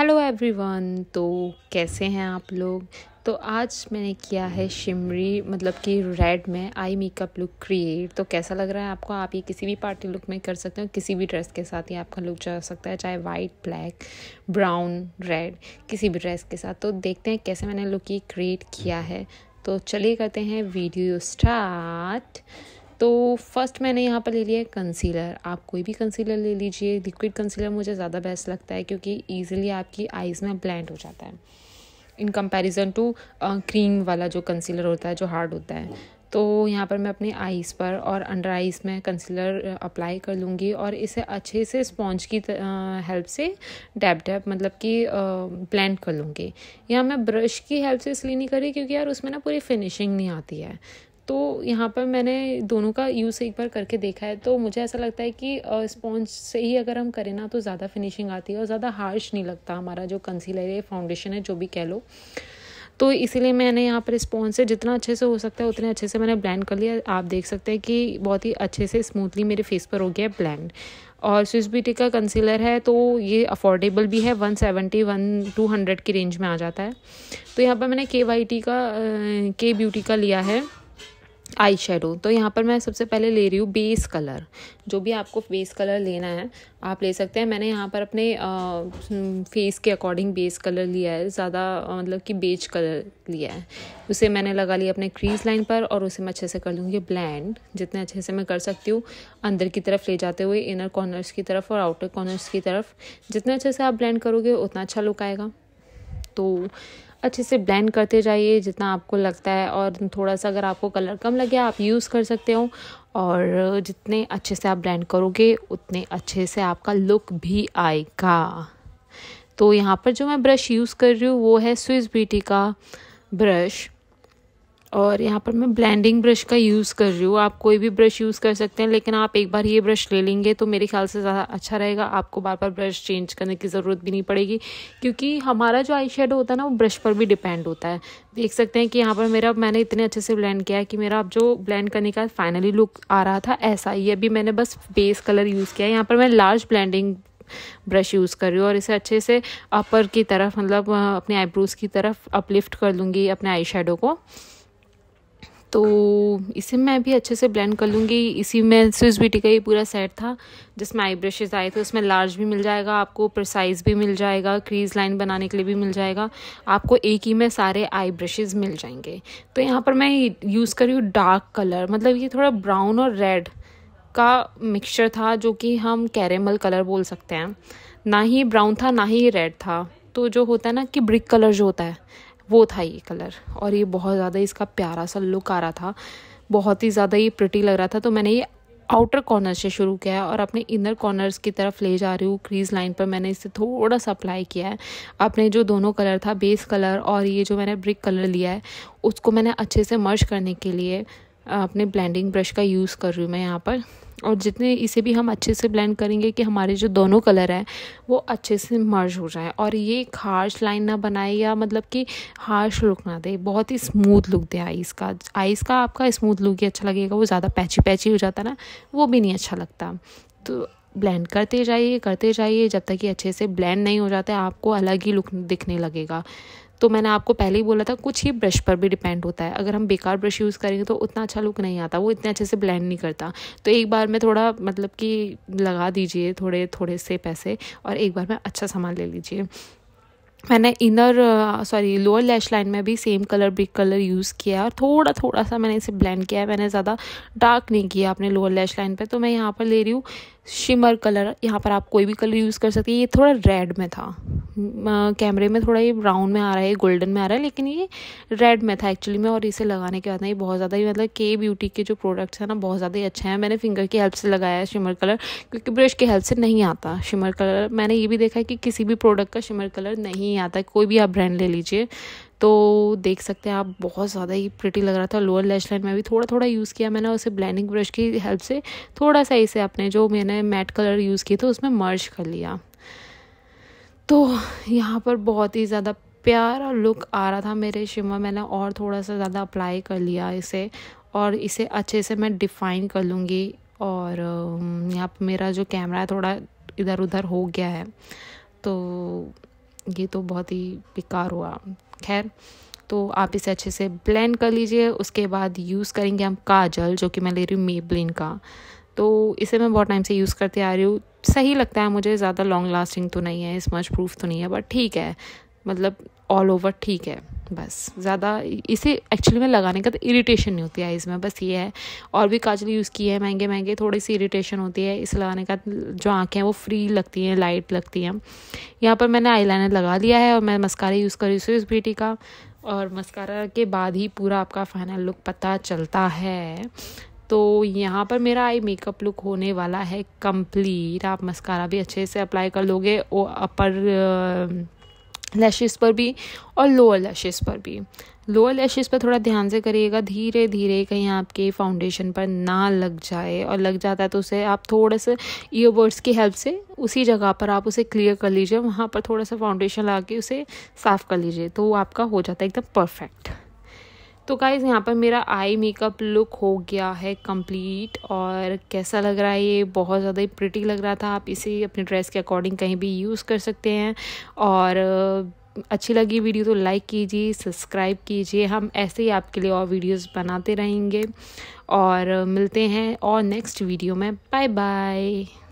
hello everyone तो कैसे हैं आप लोग तो आज मैंने किया है शिमरी मतलब कि रेड में आई मेकअप लुक क्रिएट तो कैसा लग रहा है आपको आप ये किसी भी पार्टी लुक में कर सकते हो किसी भी ड्रेस के साथ ही आपका लुक जा सकता है चाहे वाइट ब्लैक ब्राउन रेड किसी भी ड्रेस के साथ तो देखते हैं कैसे मैंने लुक ये क्रिएट किया है तो चलिए करते हैं वीडियो स्टार्ट तो फर्स्ट मैंने यहाँ पर ले लिया है कंसीलर आप कोई भी कंसीलर ले लीजिए लिक्विड कंसीलर मुझे ज़्यादा बेस्ट लगता है क्योंकि ईजिली आपकी आइज़ में ब्लैंड हो जाता है इन कंपेरिजन टू क्रीम वाला जो कंसीलर होता है जो हार्ड होता है तो यहाँ पर मैं अपने आईज़ पर और अंडर आईज़ में कंसीलर अप्लाई कर लूँगी और इसे अच्छे से स्पॉन्ज की हेल्प से डैप डैप मतलब कि ब्लेंड कर लूँगी यहाँ मैं ब्रश की हेल्प से इसलिए नहीं करी क्योंकि यार उसमें ना पूरी फिनिशिंग नहीं आती है तो यहाँ पर मैंने दोनों का यूज़ एक बार करके देखा है तो मुझे ऐसा लगता है कि स्पॉन्ज से ही अगर हम करें ना तो ज़्यादा फिनिशिंग आती है और ज़्यादा हार्श नहीं लगता हमारा जो कंसीलर है फाउंडेशन है जो भी कह लो तो इसीलिए मैंने यहाँ पर स्पॉन्ज से जितना अच्छे से हो सकता है उतने अच्छे से मैंने ब्लैंड कर लिया आप देख सकते हैं कि बहुत ही अच्छे से स्मूथली मेरे फेस पर हो गया है ब्लैंड और स्विस ब्यूटी का कंसीलर है तो ये अफोर्डेबल भी है one seventy one two hundred की रेंज में आ जाता है तो यहाँ पर मैंने के वाई टी का के ब्यूटी का लिया है आई शेडो तो यहाँ पर मैं सबसे पहले ले रही हूँ बेस कलर जो भी आपको बेस कलर लेना है आप ले सकते हैं मैंने यहाँ पर अपने फेस के अकॉर्डिंग बेस कलर लिया है ज़्यादा मतलब कि बेज कलर लिया है उसे मैंने लगा लिया अपने क्रीज लाइन पर और उसे मैं अच्छे से कर लूँगी ब्लैंड जितने अच्छे से मैं कर सकती हूँ अंदर की तरफ ले जाते हुए इनर कॉर्नर्स की तरफ और आउटर कॉर्नर्स की तरफ जितने अच्छे से आप ब्लैंड करोगे उतना अच्छा लुक आएगा तो अच्छे से ब्लेंड करते जाइए जितना आपको लगता है और थोड़ा सा अगर आपको कलर कम लगे आप यूज़ कर सकते हो और जितने अच्छे से आप ब्लेंड करोगे उतने अच्छे से आपका लुक भी आएगा तो यहाँ पर जो मैं ब्रश यूज़ कर रही हूँ वो है स्विस ब्यूटी का ब्रश और यहाँ पर मैं ब्लेंडिंग ब्रश का यूज़ कर रही हूँ आप कोई भी ब्रश यूज़ कर सकते हैं लेकिन आप एक बार ये ब्रश ले लेंगे तो मेरे ख्याल से ज़्यादा अच्छा रहेगा आपको बार बार ब्रश चेंज करने की ज़रूरत भी नहीं पड़ेगी क्योंकि हमारा जो आई होता है ना वो ब्रश पर भी डिपेंड होता है देख सकते हैं कि यहाँ पर मेरा मैंने इतने अच्छे से ब्लेंड किया है कि मेरा अब जो ब्लेंड करने का फाइनली लुक आ रहा था ऐसा ही अभी मैंने बस बेस कलर यूज़ किया है यहाँ पर मैं लार्ज ब्लैंडिंग ब्रश यूज़ कर रही हूँ और इसे अच्छे से अपर की तरफ मतलब अपने आईब्रोज़ की तरफ अपलिफ्ट कर लूँगी अपने आई को तो इसे मैं भी अच्छे से ब्लेंड कर लूँगी इसी में स्विस ब्यूटी का ये पूरा सेट था जिसमें आई ब्रशेज़ आए थे उसमें लार्ज भी मिल जाएगा आपको प्रसाइज भी मिल जाएगा क्रीज लाइन बनाने के लिए भी मिल जाएगा आपको एक ही में सारे आई ब्रशेज़ मिल जाएंगे तो यहाँ पर मैं यूज़ करी हूँ डार्क कलर मतलब ये थोड़ा ब्राउन और रेड का मिक्सचर था जो कि हम कैरेमल कलर बोल सकते हैं ना ही ब्राउन था ना ही रेड था तो जो होता है ना कि ब्रिक कलर जो होता है वो था ये कलर और ये बहुत ज़्यादा इसका प्यारा सा लुक आ रहा था बहुत ही ज़्यादा ये प्रिटी लग रहा था तो मैंने ये आउटर कॉर्नर से शुरू किया है और अपने इनर कॉर्नर्स की तरफ ले जा रही हूँ क्रीज लाइन पर मैंने इसे थोड़ा सा अप्लाई किया है अपने जो दोनों कलर था बेस कलर और ये जो मैंने ब्रिक कलर लिया है उसको मैंने अच्छे से मर्श करने के लिए अपने ब्लेंडिंग ब्रश का यूज़ कर रही हूँ मैं यहाँ पर और जितने इसे भी हम अच्छे से ब्लेंड करेंगे कि हमारे जो दोनों कलर हैं वो अच्छे से मर्ज हो जाए और ये एक हार्श लाइन ना बनाए या मतलब कि हार्श लुक ना दे बहुत ही स्मूथ लुक दे आइस का आइस का आपका स्मूथ लुक ही अच्छा लगेगा वो ज़्यादा पैची पैची हो जाता ना वो भी नहीं अच्छा लगता तो ब्लेंड करते जाइए करते जाइए जब तक कि अच्छे से ब्लेंड नहीं हो जाता आपको अलग ही लुक दिखने लगेगा तो मैंने आपको पहले ही बोला था कुछ ही ब्रश पर भी डिपेंड होता है अगर हम बेकार ब्रश यूज़ करेंगे तो उतना अच्छा लुक नहीं आता वो इतने अच्छे से ब्लेंड नहीं करता तो एक बार में थोड़ा मतलब कि लगा दीजिए थोड़े थोड़े से पैसे और एक बार में अच्छा सामान ले लीजिए मैंने inner sorry lower lash line में भी same colour brick colour use किया है और थोड़ा थोड़ा सा मैंने इसे ब्लेंड किया है मैंने ज़्यादा डार्क नहीं किया अपने लोअर लैश लाइन पे तो मैं यहाँ पर ले रही हूँ शिमर कलर यहाँ पर आप कोई भी कलर यूज़ कर सकते हैं ये थोड़ा रेड में था कैमरे में थोड़ा ये ब्राउन में आ रहा है गोल्डन में आ रहा है लेकिन ये रेड में था एक्चुअली में और इसे लगाने के बाद ना ये बहुत ज़्यादा ही मतलब के ब्यूटी के जो प्रोडक्ट्स हैं ना बहुत ज़्यादा ही अच्छे हैं मैंने फिंगर की हेल्प से लगाया है शिमर कलर क्योंकि ब्रश की हेल्प से नहीं आता शिमर कलर मैंने ये भी देखा है कि किसी भी प्रोडक्ट का शिमर कलर नहीं आता कोई भी आप ब्रांड ले लीजिए तो देख सकते हैं आप बहुत ज़्यादा ही प्रिटी लग रहा था लोअर लैश लाइन में भी थोड़ा थोड़ा यूज़ किया मैंने उसे ब्लैंडिंग ब्रश की हेल्प से थोड़ा सा इसे अपने जो मैंने मैट कलर यूज़ किए थे उसमें मर्ज कर लिया तो यहाँ पर बहुत ही ज़्यादा प्यारा लुक आ रहा था मेरे शिमा मैंने और थोड़ा सा ज़्यादा अप्लाई कर लिया इसे और इसे अच्छे से मैं डिफ़ाइन कर लूँगी और यहाँ पर मेरा जो कैमरा है थोड़ा इधर उधर हो गया है तो ये तो बहुत ही बेकार हुआ खैर तो आप इसे अच्छे से ब्लेंड कर लीजिए उसके बाद यूज़ करेंगे हम काजल जो कि मैं ले रही हूँ मेबलिन का तो इसे मैं बहुत टाइम से यूज़ करते आ रही हूँ सही लगता है मुझे ज़्यादा लॉन्ग लास्टिंग तो नहीं है स्मच प्रूफ तो नहीं है बट ठीक है मतलब ऑल ओवर ठीक है बस ज़्यादा इसे एक्चुअली में लगाने का तो इरीटेशन नहीं होती आइज़ में बस ये है और भी काजल यूज़ की है महंगे महंगे थोड़ी सी इरीटेशन होती है इसे लगाने का जो आँखें हैं वो फ्री लगती हैं लाइट लगती हैं यहाँ पर मैंने आई लगा लिया है और मैं मस्कारा यूज़ कर रही इस ब्यूटी का और मस्कारा के बाद ही पूरा आपका फाइनल लुक पता चलता है तो यहाँ पर मेरा आई मेकअप लुक होने वाला है कंप्लीट आप मस्कारा भी अच्छे से अप्लाई कर लोगे और अपर लैशेस पर भी और लोअर लैशेस पर भी लोअर लैशेस पर थोड़ा ध्यान से करिएगा धीरे धीरे कहीं आपके फाउंडेशन पर ना लग जाए और लग जाता है तो उसे आप थोड़े से ईयरबड्स की हेल्प से उसी जगह पर आप उसे क्लियर कर लीजिए वहाँ पर थोड़ा सा फाउंडेशन ला के उसे साफ़ कर लीजिए तो वो आपका हो जाता है एकदम परफेक्ट तो गाइज़ यहाँ पर मेरा आई मेकअप लुक हो गया है कंप्लीट और कैसा लग रहा है ये बहुत ज़्यादा ही प्रिटी लग रहा था आप इसे अपने ड्रेस के अकॉर्डिंग कहीं भी यूज़ कर सकते हैं और अच्छी लगी वीडियो तो लाइक कीजिए सब्सक्राइब कीजिए हम ऐसे ही आपके लिए और वीडियोस बनाते रहेंगे और मिलते हैं और नेक्स्ट वीडियो में बाय बाय